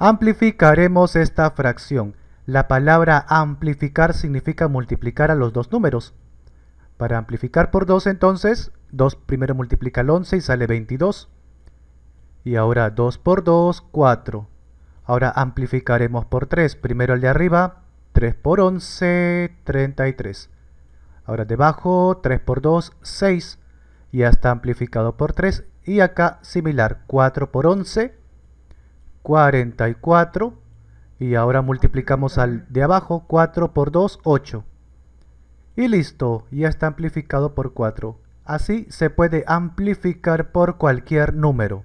Amplificaremos esta fracción. La palabra amplificar significa multiplicar a los dos números. Para amplificar por 2 entonces, 2 primero multiplica al 11 y sale 22. Y ahora 2 por 2, 4. Ahora amplificaremos por 3. Primero el de arriba, 3 por 11, 33. Ahora debajo, 3 por 2, 6. Ya está amplificado por 3. Y acá similar, 4 por 11, 44 y ahora multiplicamos al de abajo 4 por 2, 8 y listo, ya está amplificado por 4 así se puede amplificar por cualquier número